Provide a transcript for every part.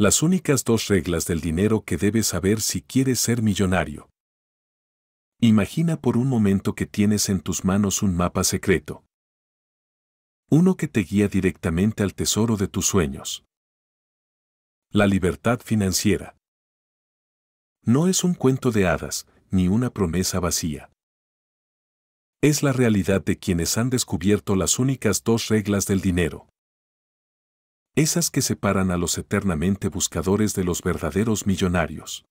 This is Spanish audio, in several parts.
Las únicas dos reglas del dinero que debes saber si quieres ser millonario. Imagina por un momento que tienes en tus manos un mapa secreto. Uno que te guía directamente al tesoro de tus sueños. La libertad financiera. No es un cuento de hadas, ni una promesa vacía. Es la realidad de quienes han descubierto las únicas dos reglas del dinero esas que separan a los eternamente buscadores de los verdaderos millonarios.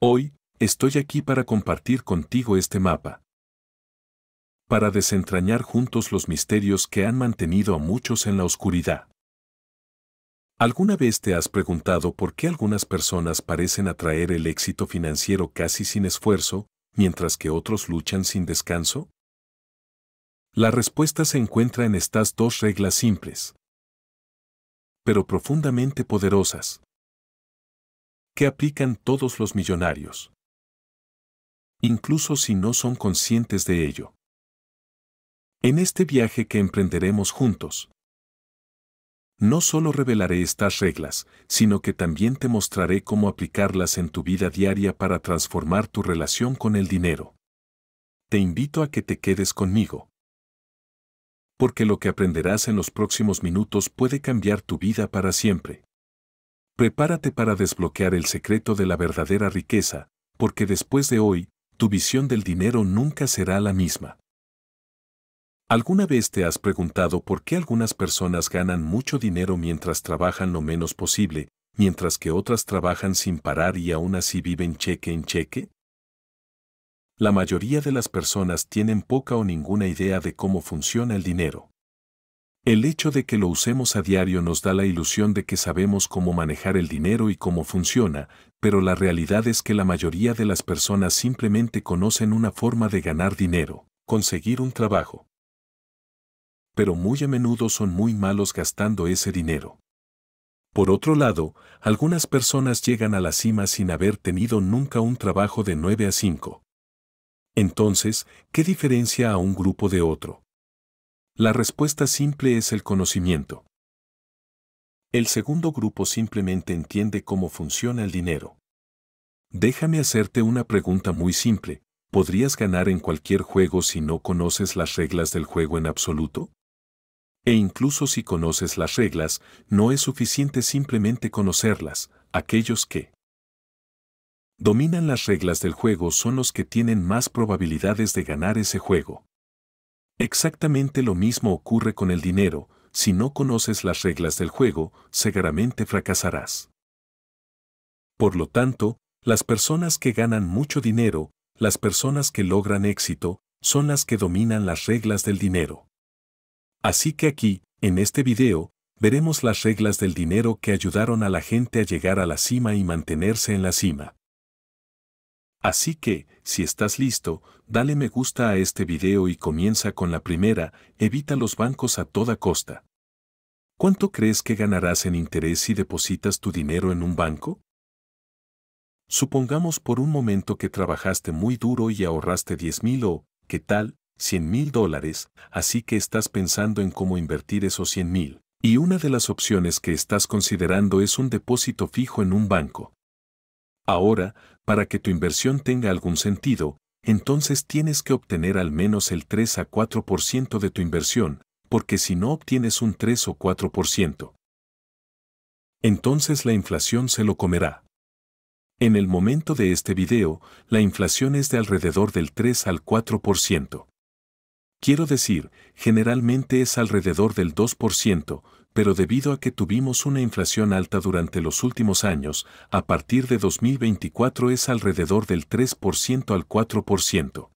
Hoy, estoy aquí para compartir contigo este mapa. Para desentrañar juntos los misterios que han mantenido a muchos en la oscuridad. ¿Alguna vez te has preguntado por qué algunas personas parecen atraer el éxito financiero casi sin esfuerzo, mientras que otros luchan sin descanso? La respuesta se encuentra en estas dos reglas simples pero profundamente poderosas, que aplican todos los millonarios, incluso si no son conscientes de ello. En este viaje que emprenderemos juntos, no solo revelaré estas reglas, sino que también te mostraré cómo aplicarlas en tu vida diaria para transformar tu relación con el dinero. Te invito a que te quedes conmigo porque lo que aprenderás en los próximos minutos puede cambiar tu vida para siempre. Prepárate para desbloquear el secreto de la verdadera riqueza, porque después de hoy, tu visión del dinero nunca será la misma. ¿Alguna vez te has preguntado por qué algunas personas ganan mucho dinero mientras trabajan lo menos posible, mientras que otras trabajan sin parar y aún así viven cheque en cheque? La mayoría de las personas tienen poca o ninguna idea de cómo funciona el dinero. El hecho de que lo usemos a diario nos da la ilusión de que sabemos cómo manejar el dinero y cómo funciona, pero la realidad es que la mayoría de las personas simplemente conocen una forma de ganar dinero, conseguir un trabajo. Pero muy a menudo son muy malos gastando ese dinero. Por otro lado, algunas personas llegan a la cima sin haber tenido nunca un trabajo de 9 a 5. Entonces, ¿qué diferencia a un grupo de otro? La respuesta simple es el conocimiento. El segundo grupo simplemente entiende cómo funciona el dinero. Déjame hacerte una pregunta muy simple. ¿Podrías ganar en cualquier juego si no conoces las reglas del juego en absoluto? E incluso si conoces las reglas, no es suficiente simplemente conocerlas, aquellos que dominan las reglas del juego son los que tienen más probabilidades de ganar ese juego. Exactamente lo mismo ocurre con el dinero, si no conoces las reglas del juego, seguramente fracasarás. Por lo tanto, las personas que ganan mucho dinero, las personas que logran éxito, son las que dominan las reglas del dinero. Así que aquí, en este video, veremos las reglas del dinero que ayudaron a la gente a llegar a la cima y mantenerse en la cima. Así que, si estás listo, dale me gusta a este video y comienza con la primera, evita los bancos a toda costa. ¿Cuánto crees que ganarás en interés si depositas tu dinero en un banco? Supongamos por un momento que trabajaste muy duro y ahorraste 10,000 o, ¿qué tal? 100,000 mil dólares, así que estás pensando en cómo invertir esos 100,000. mil. Y una de las opciones que estás considerando es un depósito fijo en un banco. Ahora, para que tu inversión tenga algún sentido, entonces tienes que obtener al menos el 3 a 4% de tu inversión, porque si no obtienes un 3 o 4%, entonces la inflación se lo comerá. En el momento de este video, la inflación es de alrededor del 3 al 4%. Quiero decir, generalmente es alrededor del 2%, pero debido a que tuvimos una inflación alta durante los últimos años, a partir de 2024 es alrededor del 3% al 4%.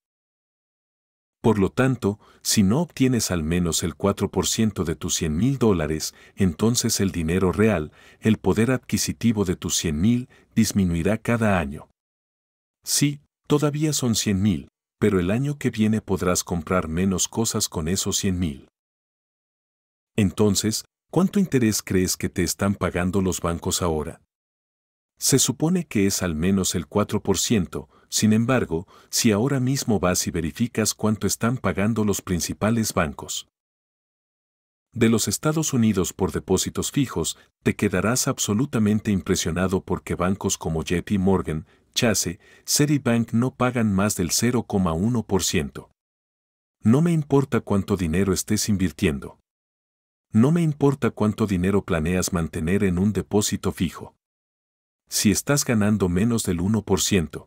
Por lo tanto, si no obtienes al menos el 4% de tus 100 mil dólares, entonces el dinero real, el poder adquisitivo de tus 100,000, mil, disminuirá cada año. Sí, todavía son 100,000, mil, pero el año que viene podrás comprar menos cosas con esos 100,000. mil. Entonces, ¿Cuánto interés crees que te están pagando los bancos ahora? Se supone que es al menos el 4%, sin embargo, si ahora mismo vas y verificas cuánto están pagando los principales bancos de los Estados Unidos por depósitos fijos, te quedarás absolutamente impresionado porque bancos como JP Morgan, Chase, Citibank no pagan más del 0,1%. No me importa cuánto dinero estés invirtiendo. No me importa cuánto dinero planeas mantener en un depósito fijo. Si estás ganando menos del 1%,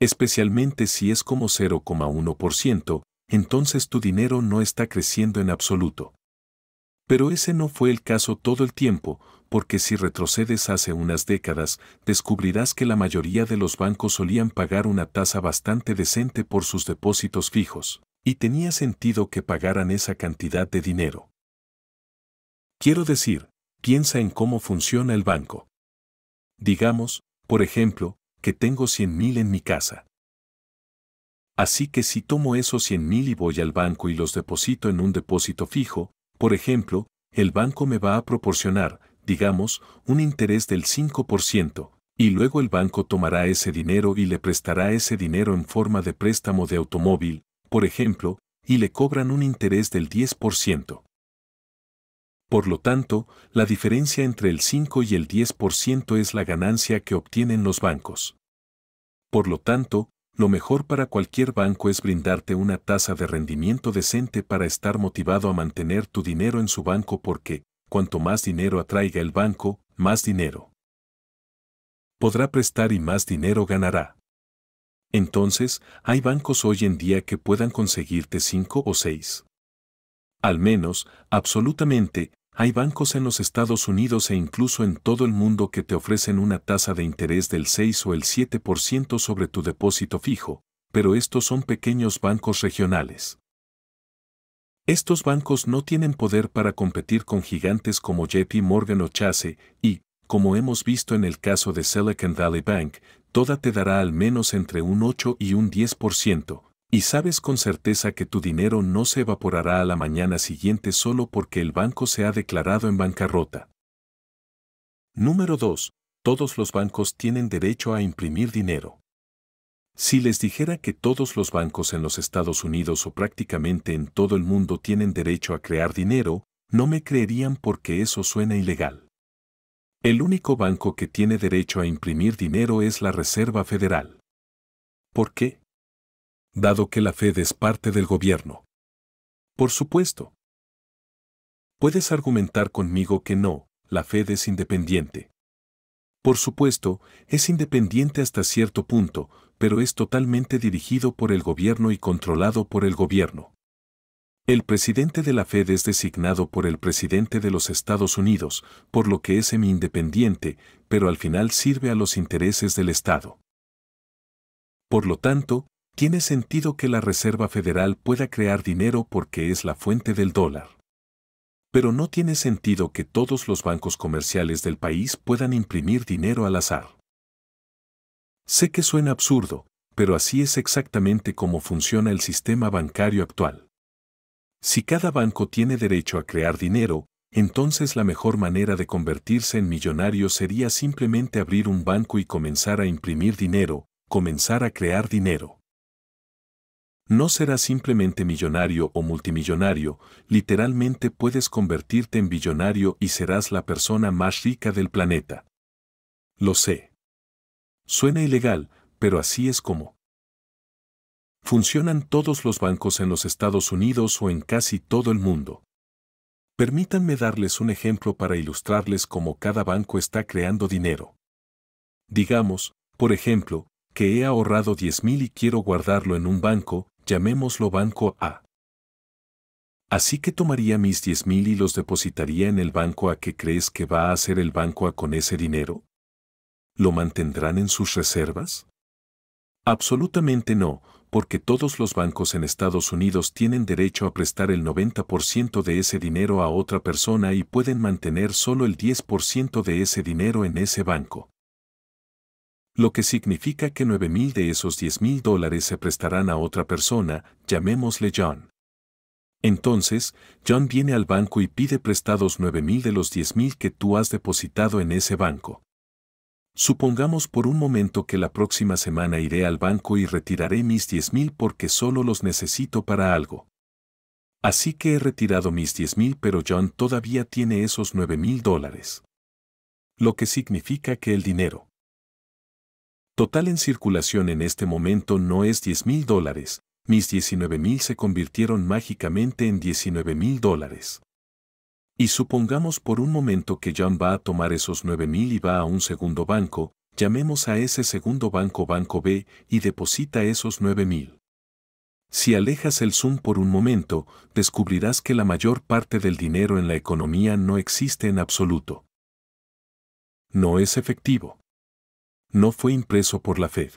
especialmente si es como 0,1%, entonces tu dinero no está creciendo en absoluto. Pero ese no fue el caso todo el tiempo, porque si retrocedes hace unas décadas, descubrirás que la mayoría de los bancos solían pagar una tasa bastante decente por sus depósitos fijos y tenía sentido que pagaran esa cantidad de dinero. Quiero decir, piensa en cómo funciona el banco. Digamos, por ejemplo, que tengo 100.000 en mi casa. Así que si tomo esos 100.000 y voy al banco y los deposito en un depósito fijo, por ejemplo, el banco me va a proporcionar, digamos, un interés del 5%, y luego el banco tomará ese dinero y le prestará ese dinero en forma de préstamo de automóvil, por ejemplo, y le cobran un interés del 10%. Por lo tanto, la diferencia entre el 5 y el 10% es la ganancia que obtienen los bancos. Por lo tanto, lo mejor para cualquier banco es brindarte una tasa de rendimiento decente para estar motivado a mantener tu dinero en su banco porque, cuanto más dinero atraiga el banco, más dinero podrá prestar y más dinero ganará. Entonces, hay bancos hoy en día que puedan conseguirte 5 o 6. Al menos, absolutamente, hay bancos en los Estados Unidos e incluso en todo el mundo que te ofrecen una tasa de interés del 6 o el 7% sobre tu depósito fijo, pero estos son pequeños bancos regionales. Estos bancos no tienen poder para competir con gigantes como JP Morgan o Chase y, como hemos visto en el caso de Silicon Valley Bank, toda te dará al menos entre un 8 y un 10%, y sabes con certeza que tu dinero no se evaporará a la mañana siguiente solo porque el banco se ha declarado en bancarrota. Número 2. Todos los bancos tienen derecho a imprimir dinero. Si les dijera que todos los bancos en los Estados Unidos o prácticamente en todo el mundo tienen derecho a crear dinero, no me creerían porque eso suena ilegal. El único banco que tiene derecho a imprimir dinero es la Reserva Federal. ¿Por qué? Dado que la Fed es parte del gobierno. Por supuesto. Puedes argumentar conmigo que no, la Fed es independiente. Por supuesto, es independiente hasta cierto punto, pero es totalmente dirigido por el gobierno y controlado por el gobierno. El presidente de la Fed es designado por el presidente de los Estados Unidos, por lo que es semi-independiente, pero al final sirve a los intereses del Estado. Por lo tanto, tiene sentido que la Reserva Federal pueda crear dinero porque es la fuente del dólar. Pero no tiene sentido que todos los bancos comerciales del país puedan imprimir dinero al azar. Sé que suena absurdo, pero así es exactamente como funciona el sistema bancario actual. Si cada banco tiene derecho a crear dinero, entonces la mejor manera de convertirse en millonario sería simplemente abrir un banco y comenzar a imprimir dinero, comenzar a crear dinero. No serás simplemente millonario o multimillonario, literalmente puedes convertirte en billonario y serás la persona más rica del planeta. Lo sé. Suena ilegal, pero así es como. Funcionan todos los bancos en los Estados Unidos o en casi todo el mundo. Permítanme darles un ejemplo para ilustrarles cómo cada banco está creando dinero. Digamos, por ejemplo, que he ahorrado 10.000 y quiero guardarlo en un banco, llamémoslo banco A. Así que tomaría mis 10.000 y los depositaría en el banco A que crees que va a hacer el banco A con ese dinero? ¿Lo mantendrán en sus reservas? Absolutamente no, porque todos los bancos en Estados Unidos tienen derecho a prestar el 90% de ese dinero a otra persona y pueden mantener solo el 10% de ese dinero en ese banco. Lo que significa que 9.000 de esos 10.000 dólares se prestarán a otra persona, llamémosle John. Entonces, John viene al banco y pide prestados 9.000 de los 10.000 que tú has depositado en ese banco. Supongamos por un momento que la próxima semana iré al banco y retiraré mis 10.000 porque solo los necesito para algo. Así que he retirado mis 10.000 pero John todavía tiene esos 9.000 dólares. Lo que significa que el dinero total en circulación en este momento no es 10.000 dólares, mis 19.000 se convirtieron mágicamente en 19.000 dólares. Y supongamos por un momento que John va a tomar esos 9.000 y va a un segundo banco, llamemos a ese segundo banco Banco B y deposita esos 9.000. Si alejas el Zoom por un momento, descubrirás que la mayor parte del dinero en la economía no existe en absoluto. No es efectivo. No fue impreso por la Fed.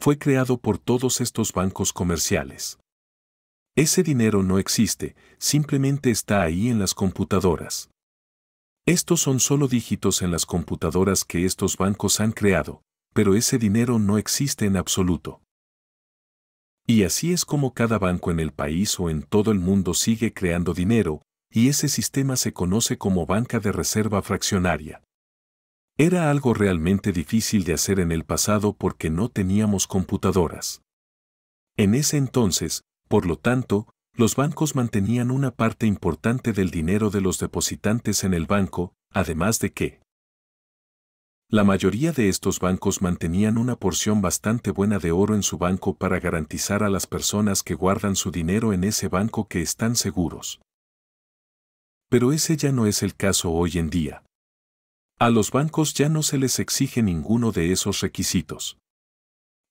Fue creado por todos estos bancos comerciales. Ese dinero no existe, simplemente está ahí en las computadoras. Estos son solo dígitos en las computadoras que estos bancos han creado, pero ese dinero no existe en absoluto. Y así es como cada banco en el país o en todo el mundo sigue creando dinero, y ese sistema se conoce como banca de reserva fraccionaria. Era algo realmente difícil de hacer en el pasado porque no teníamos computadoras. En ese entonces, por lo tanto, los bancos mantenían una parte importante del dinero de los depositantes en el banco, además de que la mayoría de estos bancos mantenían una porción bastante buena de oro en su banco para garantizar a las personas que guardan su dinero en ese banco que están seguros. Pero ese ya no es el caso hoy en día. A los bancos ya no se les exige ninguno de esos requisitos.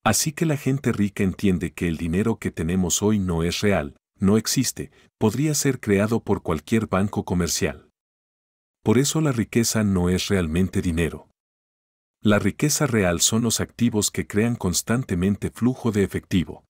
Así que la gente rica entiende que el dinero que tenemos hoy no es real, no existe, podría ser creado por cualquier banco comercial. Por eso la riqueza no es realmente dinero. La riqueza real son los activos que crean constantemente flujo de efectivo.